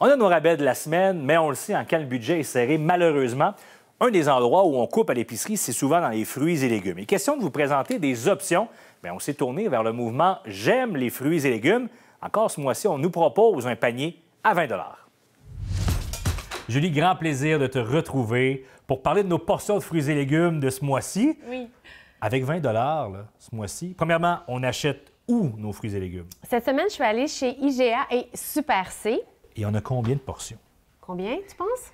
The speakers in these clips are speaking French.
On a nos rabais de la semaine, mais on le sait, en cas budget est serré, malheureusement, un des endroits où on coupe à l'épicerie, c'est souvent dans les fruits et légumes. Et question de vous présenter des options, ben, on s'est tourné vers le mouvement J'aime les fruits et légumes. Encore ce mois-ci, on nous propose un panier à 20 Julie, grand plaisir de te retrouver pour parler de nos portions de fruits et légumes de ce mois-ci. Oui. Avec 20 ce mois-ci, premièrement, on achète où nos fruits et légumes? Cette semaine, je suis allée chez IGA et Super C. Et on a combien de portions? Combien, tu penses?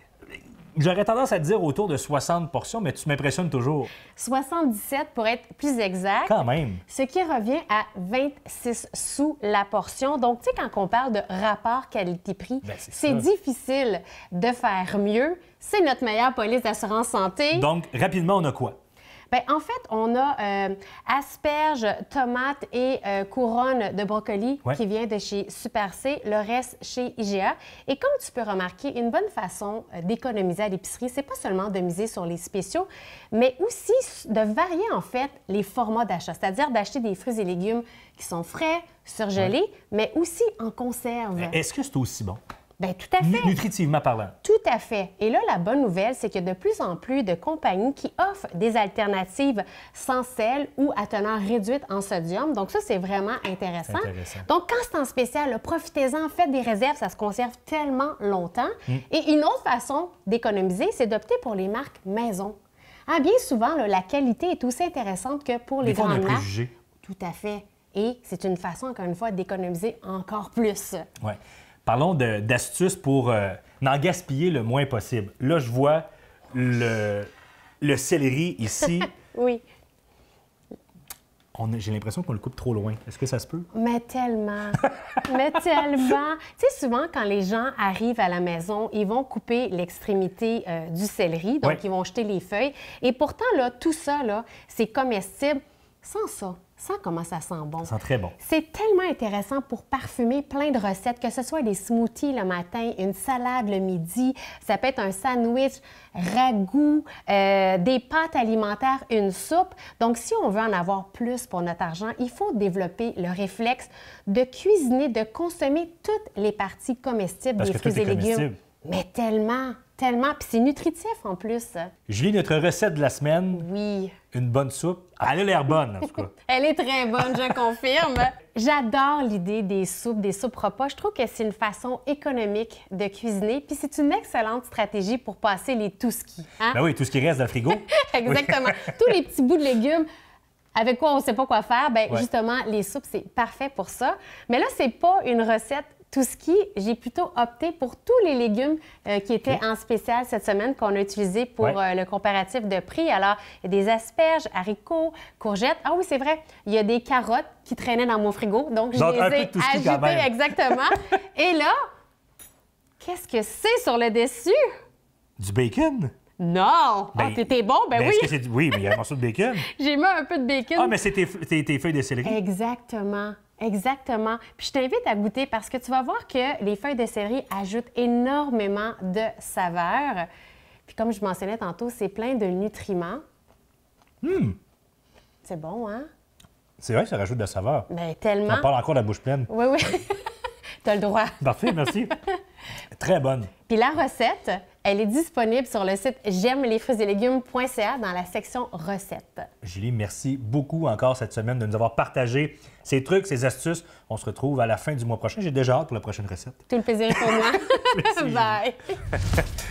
J'aurais tendance à dire autour de 60 portions, mais tu m'impressionnes toujours. 77 pour être plus exact. Quand même. Ce qui revient à 26 sous la portion. Donc, tu sais, quand on parle de rapport qualité-prix, ben, c'est difficile de faire mieux. C'est notre meilleure police d'assurance santé. Donc, rapidement, on a quoi? Ben, en fait, on a euh, asperges, tomates et euh, couronnes couronne de brocoli qui vient de chez Super C, le reste chez IGA. Et comme tu peux remarquer, une bonne façon euh, d'économiser à l'épicerie, c'est pas seulement de miser sur les spéciaux, mais aussi de varier en fait les formats d'achat, c'est-à-dire d'acheter des fruits et légumes qui sont frais, surgelés, mais aussi en conserve. Est-ce que c'est aussi bon? Bien, tout à fait. Nutritivement parlant. Tout à fait. Et là, la bonne nouvelle, c'est qu'il y a de plus en plus de compagnies qui offrent des alternatives sans sel ou à teneur réduite en sodium. Donc, ça, c'est vraiment intéressant. Donc, quand c'est en spécial, profitez-en, faites des réserves, ça se conserve tellement longtemps. Mm. Et une autre façon d'économiser, c'est d'opter pour les marques maison. Ah, bien souvent, la qualité est aussi intéressante que pour les grandes marques. Tout à fait. Et c'est une façon, encore une fois, d'économiser encore plus. Oui. Parlons d'astuces pour euh, n'en gaspiller le moins possible. Là, je vois le, le céleri ici. oui. J'ai l'impression qu'on le coupe trop loin. Est-ce que ça se peut? Mais tellement! Mais tellement! Tu sais, souvent, quand les gens arrivent à la maison, ils vont couper l'extrémité euh, du céleri, donc ils vont jeter les feuilles. Et pourtant, là, tout ça, c'est comestible sans ça. Sens comment ça sent bon. Ça sent très bon. C'est tellement intéressant pour parfumer plein de recettes, que ce soit des smoothies le matin, une salade le midi, ça peut être un sandwich, ragoût, euh, des pâtes alimentaires, une soupe. Donc, si on veut en avoir plus pour notre argent, il faut développer le réflexe de cuisiner, de consommer toutes les parties comestibles des fruits et légumes. Mais tellement, tellement, puis c'est nutritif en plus. Julie, notre recette de la semaine. Oui une bonne soupe. Elle a l'air bonne, en tout Elle est très bonne, je confirme. J'adore l'idée des soupes, des soupes repas. Je trouve que c'est une façon économique de cuisiner, puis c'est une excellente stratégie pour passer les tout qui. Hein? Ben oui, tout ce qui reste dans le frigo. Exactement. Tous les petits bouts de légumes avec quoi on ne sait pas quoi faire, ben justement, les soupes, c'est parfait pour ça. Mais là, c'est pas une recette tout ce qui, j'ai plutôt opté pour tous les légumes euh, qui étaient en spécial cette semaine qu'on a utilisé pour euh, le comparatif de prix. Alors, il y a des asperges, haricots, courgettes. Ah oui, c'est vrai, il y a des carottes qui traînaient dans mon frigo, donc, je les ai ajoutées exactement. Et là, qu'est-ce que c'est sur le dessus? Du bacon? Non! ah, ben, t'étais bon, ben, ben oui! oui, mais il y a un morceau de bacon. J'ai mis un peu de bacon. Ah, mais c'est tes, feuilles de céleri. Exactement. Exactement. Puis je t'invite à goûter parce que tu vas voir que les feuilles de céleri ajoutent énormément de saveur. Puis comme je mentionnais tantôt, c'est plein de nutriments. Hmm. C'est bon, hein? C'est vrai ça rajoute de la saveur. Mais ben, tellement. Ça parle encore la bouche pleine. Oui, oui. tu as le droit. Parfait, merci. Très bonne. Puis la recette, elle est disponible sur le site j'aime les fruits et légumes.ca dans la section recettes. Julie, merci beaucoup encore cette semaine de nous avoir partagé ces trucs, ces astuces. On se retrouve à la fin du mois prochain. J'ai déjà hâte pour la prochaine recette. Tout le plaisir pour moi. Bye.